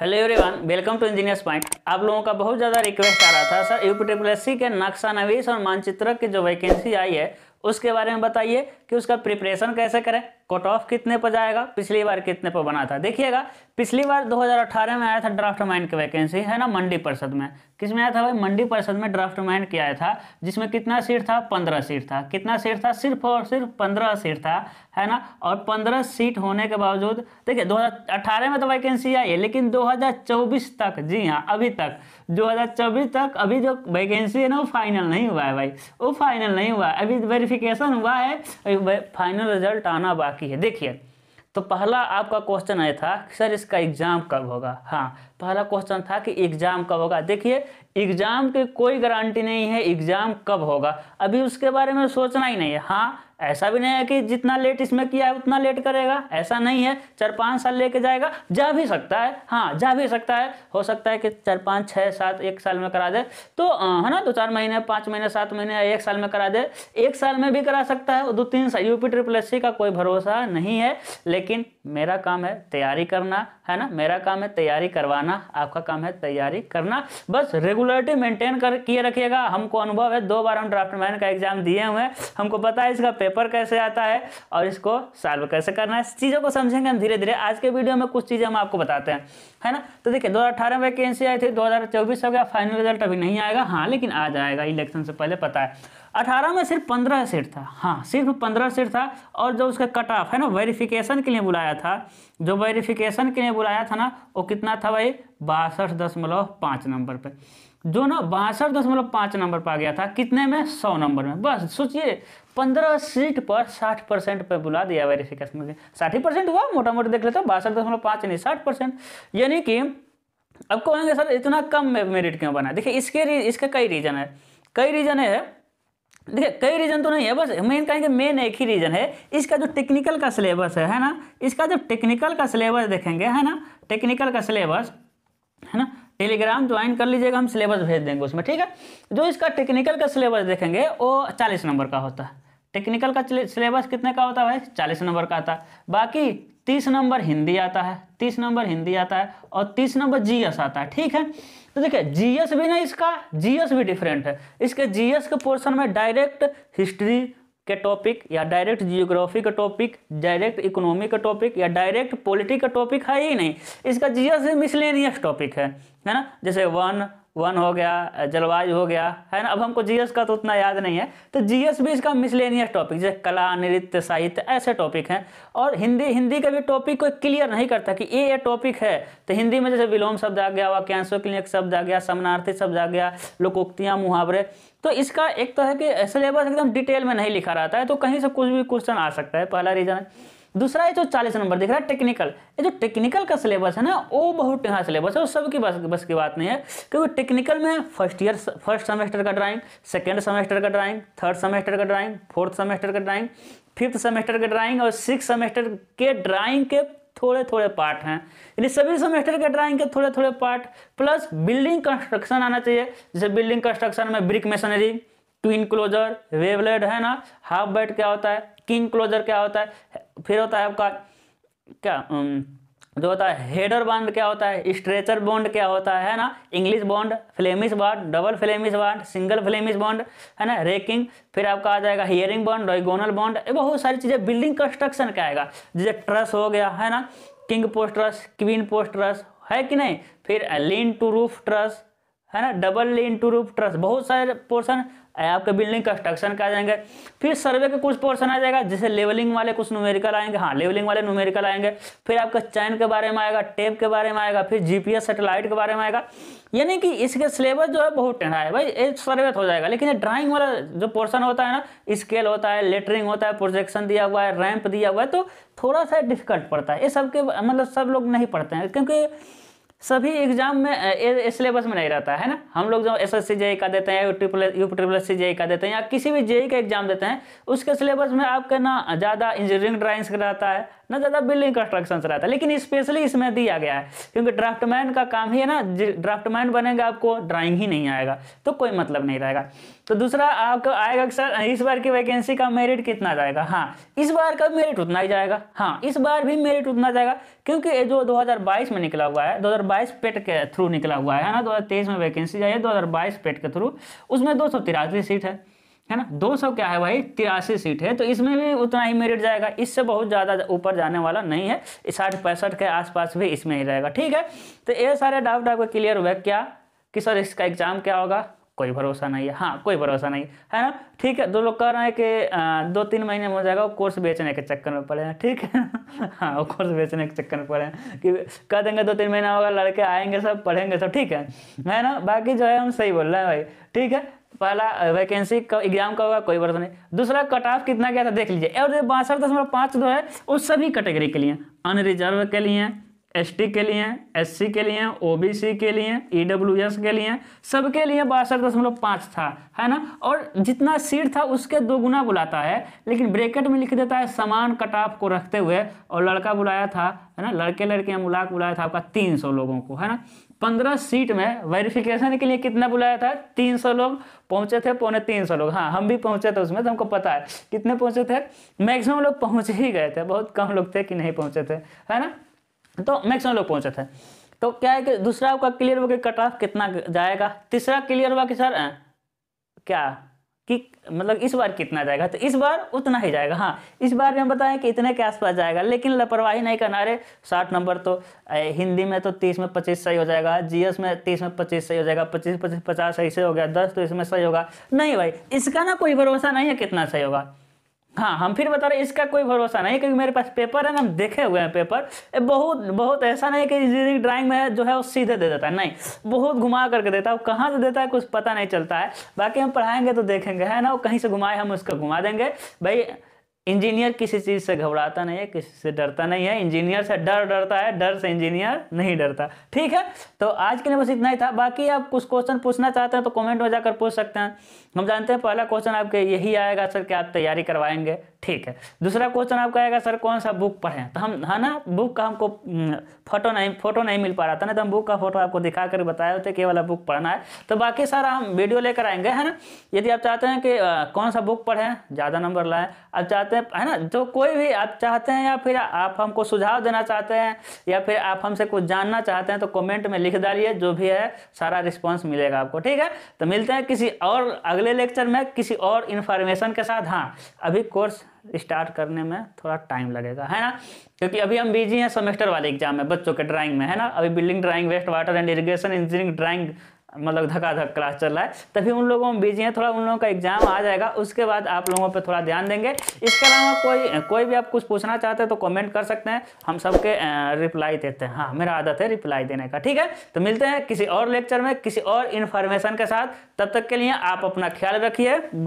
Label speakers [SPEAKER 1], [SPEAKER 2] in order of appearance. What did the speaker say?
[SPEAKER 1] hello everyone welcome to engineers point आप लोगों का बहुत ज़्यादा रिक्वेस्ट आ रहा था सर यू पी के नक्शा नवीस और मानचित्रक की जो वैकेंसी आई है उसके बारे में बताइए कि उसका प्रिपरेशन कैसे करें कट ऑफ कितने पर जाएगा पिछली बार कितने पर बना था देखिएगा पिछली बार 2018 में आया था ड्राफ्ट माइंड की वैकेंसी है ना मंडी परिषद में किसमें आया था भाई मंडी परिषद में ड्राफ्ट माइंड किया आया था जिसमें कितना सीट था पंद्रह सीट था कितना सीट था सिर्फ और सिर्फ पंद्रह सीट था है ना और पंद्रह सीट होने के बावजूद देखिए 2018 में तो वैकेंसी आई है लेकिन 2024 तक जी हाँ अभी तक 2024 तक अभी जो वैकेंसी है ना वो फाइनल नहीं हुआ है भाई वो फाइनल नहीं हुआ अभी वेरिफिकेशन हुआ है फाइनल रिजल्ट आना बाकी है देखिए तो पहला आपका क्वेश्चन आया था सर इसका एग्ज़ाम कब होगा हाँ पहला क्वेश्चन था कि एग्ज़ाम कब होगा देखिए एग्ज़ाम की कोई गारंटी नहीं है एग्ज़ाम कब होगा अभी उसके बारे में सोचना ही नहीं है हाँ ऐसा भी नहीं है कि जितना लेट इसमें किया है उतना लेट करेगा ऐसा नहीं है चार पाँच साल लेके जाएगा जा भी सकता है हाँ जा भी सकता है हो सकता है कि चार पाँच छः सात एक साल में करा दे तो है ना दो चार महीने पाँच महीने सात महीने एक साल में करा दे एक साल में भी करा सकता है दो तीन साल यूपी ट्रिपल एस का कोई भरोसा नहीं है लेकिन मेरा काम है तैयारी करना है ना मेरा काम है तैयारी करवाना आपका काम है तैयारी करना बस रेगुलरिटी मेंटेन कर किए रखिएगा हमको अनुभव है दो बार हम ड्राफ्टमैन का एग्जाम दिए हुए हैं हमको पता है इसका पेपर पेपर कैसे आता है और इसको सॉल्व कैसे करना है चीज़ों को समझेंगे हम धीरे धीरे आज के वीडियो में कुछ चीज़ें हम आपको बताते हैं है ना तो देखिए 2018 में वैकेंसी आई थी 2024 हो गया फाइनल रिजल्ट अभी नहीं आएगा हाँ लेकिन आ जाएगा इलेक्शन से पहले पता है अठारह में सिर्फ पंद्रह सीट था हाँ सिर्फ पंद्रह सीट था और जो उसका कट ऑफ है ना वेरिफिकेशन के लिए बुलाया था जो वेरिफिकेशन के लिए बुलाया था ना वो कितना था भाई बासठ दशमलव पाँच नंबर पे जो ना बासठ दशमलव पाँच नंबर पर आ गया था कितने में सौ नंबर में बस सोचिए पंद्रह सीट पर साठ परसेंट पर बुला दिया वेरिफिकेशन में साठ ही परसेंट हुआ मोटा मोटी देख लेते हो बासठ दशमलव पाँच नहीं साठ परसेंट यानी कि अब कहेंगे सर इतना कम मेरिट क्यों बना देखिए इसके इसका कई रीज़न है कई रीज़न है देखिए कई रीज़न तो नहीं है बस मेन कहेंगे मेन एक ही रीज़न है इसका जो टेक्निकल का सिलेबस है है ना इसका जो टेक्निकल का सिलेबस देखेंगे है ना टेक्निकल का सिलेबस है ना टेलीग्राम ज्वाइन कर लीजिएगा हम सिलेबस भेज देंगे उसमें ठीक है जो इसका टेक्निकल का सिलेबस देखेंगे वो चालीस नंबर का होता है टेक्निकल का सिलेबस कितने का होता है भाई चालीस नंबर का आता है बाकी तीस नंबर हिंदी आता है तीस नंबर हिंदी आता है और तीस नंबर जीएस आता है ठीक है तो देखिए जीएस भी ना इसका जीएस भी डिफरेंट है इसके जीएस के पोर्शन में डायरेक्ट हिस्ट्री के टॉपिक या डायरेक्ट जियोग्राफी का टॉपिक डायरेक्ट इकोनॉमी का टॉपिक या डायरेक्ट पॉलिटी का टॉपिक है ही नहीं इसका जीएस मिसलेनियस टॉपिक है है ना जैसे वन वन हो गया जलवायु हो गया है ना अब हमको जीएस का तो उतना याद नहीं है तो जीएस भी इसका मिसलेनियस टॉपिक जैसे कला नृत्य साहित्य ऐसे टॉपिक हैं और हिंदी हिंदी का भी टॉपिक कोई क्लियर नहीं करता कि ये ये टॉपिक है तो हिंदी में जैसे विलोम शब्द आ गया वाक्यांशो क्लिनिक शब्द आ गया समानार्थी शब्द आ गया लोकोक्तियाँ मुहावरे तो इसका एक तो है कि सिलेबस एकदम डिटेल में नहीं लिखा रहता है तो कहीं से कुछ भी क्वेश्चन आ सकता है पहला रीज़न है दूसरा ये जो चालीस नंबर दिख रहा है टेक्निकल ये जो टेक्निकल का सिलेबस है ना वो बहुत टेढ़ा सिलेबस है वो सबकी बस बस की बात नहीं है क्योंकि टेक्निकल में फर्स्ट ईयर फर्स्ट सेमेस्टर का ड्राइंग सेकेंड सेमेस्टर का ड्राइंग थर्ड सेमेस्टर का ड्राइंग फोर्थ सेमेस्टर का ड्राइंग फिफ्थ सेमेस्टर के ड्राइंग और सिक्स सेमेस्टर के ड्राइंग के थोड़े थोड़े पार्ट हैं यानी सभी सेमेस्टर के ड्राइंग के थोड़े थोड़े पार्ट प्लस बिल्डिंग कंस्ट्रक्शन आना चाहिए जैसे बिल्डिंग कंस्ट्रक्शन में ब्रिक मशीनरी ट्विन क्लोजर वेवलेट है ना हाफ बेड क्या होता है किंग क्लोजर क्या होता है फिर होता है आपका क्या जो होता है हेडर बॉन्ड क्या होता है स्ट्रेचर बॉन्ड क्या होता है ना English bond Flemish bond double Flemish bond single Flemish bond है ना रेकिंग फिर आपका आ जाएगा हियरिंग बॉन्ड डाइगोनल बॉन्ड ये बहुत सारी चीज़ें बिल्डिंग कंस्ट्रक्शन का आएगा जैसे ट्रस हो गया है ना king post truss queen post truss है कि नहीं फिर लीन टू रूफ ट्रस है ना double lean to roof truss बहुत सारे पोर्सन आपका बिल्डिंग कंस्ट्रक्शन का आ जाएंगे फिर सर्वे के कुछ पोर्सन आ जाएगा जैसे लेवलिंग वाले कुछ न्यूमेरिकल आएंगे हाँ लेवलिंग वाले न्यूमेरिकल आएंगे फिर आपका चैन के बारे में आएगा टेप के बारे में आएगा फिर जीपीएस सेटेलाइट के बारे में आएगा यानी कि इसके सिलेबस जो है बहुत टेढ़ा है भाई ये सर्वे तो हो जाएगा लेकिन ये ड्राइंग वाला जो पोर्सन होता है ना स्केल होता है लेटरिंग होता है प्रोजेक्शन दिया हुआ है रैंप दिया हुआ है तो थोड़ा सा डिफिकल्ट पड़ता है ये सब के मतलब सब लोग नहीं पढ़ते हैं क्योंकि सभी एग्जाम में सिलेबस में नहीं रहता है ना हम लोग जो एस एस सी जेई का देते हैं triple U triple S C JE का देते हैं या किसी भी जेई e का एग्जाम देते हैं उसके सिलेबस में आपके ना ज़्यादा इंजीनियरिंग ड्राइंग्स का रहता है ना ज़्यादा बिल्डिंग कंस्ट्रक्शन रहता है लेकिन स्पेशली इसमें दिया गया है क्योंकि ड्राफ्टमैन का काम ही है ना ड्राफ्टमैन बनेगा आपको ड्राइंग ही नहीं आएगा तो कोई मतलब नहीं रहेगा तो दूसरा आपको आएगा सर इस बार की वैकेंसी का मेरिट कितना जाएगा हाँ इस बार का मेरिट उतना ही जाएगा हाँ इस बार भी मेरिट उतना जाएगा क्योंकि ये जो 2022 में निकला हुआ है 2022 पेट के थ्रू निकला हुआ है ना 2023 में वैकेंसी जाए है 2022 पेट के थ्रू उसमें दो सीट है है ना 200 क्या है भाई तिरासी सीट है तो इसमें भी उतना ही मेरिट जाएगा इससे बहुत ज़्यादा ऊपर जाने वाला नहीं है साठ पैंसठ के आसपास भी इसमें ही रहेगा ठीक है तो ये सारे डाउट आपका क्लियर हुआ क्या कि सर इसका एग्ज़ाम क्या होगा कोई भरोसा नहीं है हाँ कोई भरोसा नहीं है ना ठीक है दो लोग कह रहे हैं कि दो तीन महीने में हो जाएगा वो कोर्स बेचने के चक्कर में पड़े हैं ठीक है हाँ वो कोर्स बेचने के चक्कर में पड़े हैं कि कह देंगे दो तीन महीना होगा लड़के आएंगे सब पढ़ेंगे सब ठीक है है ना बाकी जो है हम सही बोल रहे हैं भाई ठीक है पहला वैकेंसी का एग्जाम का होगा कोई भरोसा नहीं दूसरा कट ऑफ कितना गया था देख लीजिए और जो बासठ दशमलव पाँच जो है वो सभी कैटेगरी के लिए अनरिजर्व के लिए एसटी के लिए हैं एससी के लिए हैं ओबीसी के लिए डब्ल्यू e ईडब्ल्यूएस के लिए सबके लिए बासठ दशमलव पाँच था है ना और जितना सीट था उसके दो गुना बुलाता है लेकिन ब्रेकेट में लिख देता है समान कटाप को रखते हुए और लड़का बुलाया था है ना लड़के लड़के मुलाक बुलाया था आपका तीन सौ लोगों को है ना पंद्रह सीट में वेरिफिकेशन के लिए कितना बुलाया था तीन सौ लोग पहुंचे थे पौने तीन सौ लोग हाँ हम भी पहुंचे थे उसमें तो हमको पता है कितने पहुंचे थे मैक्सिमम लोग पहुंच ही गए थे बहुत कम लोग थे कि नहीं पहुंचे थे है ना तो मैक्सिमम लोग पहुंचे थे तो क्या है कि दूसरा आपका क्लियर हुआ कि कट ऑफ कितना जाएगा तीसरा क्लियर हुआ कि सर क्या कि मतलब इस बार कितना जाएगा तो इस बार उतना ही जाएगा हाँ इस बार भी हम बताएं कि इतने के आसपास जाएगा लेकिन लापरवाही नहीं करना रे साठ नंबर तो हिंदी में तो तीस में पच्चीस सही हो जाएगा जीएस में तीस में पच्चीस सही हो जाएगा पच्चीस पच्चीस पचास सही से हो गया दस तो इसमें सही होगा नहीं भाई इसका ना कोई भरोसा नहीं है कितना सही होगा हाँ हम फिर बता रहे इसका कोई भरोसा नहीं क्योंकि मेरे पास पेपर है ना हम देखे हुए हैं पेपर बहुत बहुत ऐसा नहीं कि इंजीनियरिंग ड्राइंग में जो है वो सीधे दे देता है नहीं बहुत घुमा करके देता है वो कहाँ से देता है कुछ पता नहीं चलता है बाकी हम पढ़ाएंगे तो देखेंगे है ना वो कहीं से घुमाए हम उसका घुमा देंगे भाई इंजीनियर किसी चीज़ से घबराता नहीं है किसी से डरता नहीं है इंजीनियर से डर डरता है डर से इंजीनियर नहीं डरता ठीक है तो आज के लिए बस इतना ही था बाकी आप कुछ क्वेश्चन पूछना चाहते हैं तो कमेंट में जाकर पूछ सकते हैं हम जानते हैं पहला क्वेश्चन आपके यही आएगा सर कि आप तैयारी करवाएंगे ठीक है दूसरा क्वेश्चन आपका आएगा सर कौन सा बुक पढ़ें तो हम है हाँ ना बुक का हमको फोटो हम्म, नहीं फोटो नहीं मिल पा रहा था ना तो हम बुक का फोटो आपको दिखा कर बताया होते कि वाला बुक पढ़ना है तो बाकी सारा हम वीडियो लेकर आएंगे है ना यदि आप चाहते हैं कि आ, कौन सा बुक पढ़ें ज़्यादा नंबर लाएँ आप चाहते हैं है ना जो तो कोई भी आप चाहते हैं या फिर आप हमको सुझाव देना चाहते हैं या फिर आप हमसे कुछ जानना चाहते हैं तो कॉमेंट में लिख डालिए जो भी है सारा रिस्पॉन्स मिलेगा आपको ठीक है तो मिलते हैं किसी और अगले लेक्चर में किसी और इन्फॉर्मेशन के साथ हाँ अभी कोर्स स्टार्ट करने में थोड़ा टाइम लगेगा है ना क्योंकि अभी हम बिजी हैं सेमेस्टर वाले एग्जाम में बच्चों के ड्राइंग में है ना अभी building drawing waste water and irrigation engineering drawing मतलब धकाधक क्लास चल रहा है तभी उन लोगों में बिजी हैं थोड़ा उन लोगों का एग्जाम आ जाएगा उसके बाद आप लोगों पे थोड़ा ध्यान देंगे इसके अलावा कोई कोई भी आप कुछ पूछना चाहते हैं तो कमेंट कर सकते हैं हम सबके रिप्लाई देते हैं हाँ मेरा आदत है रिप्लाई देने का ठीक है तो मिलते हैं किसी और लेक्चर में किसी और इन्फॉर्मेशन के साथ तब तक के लिए आप अपना ख्याल रखिए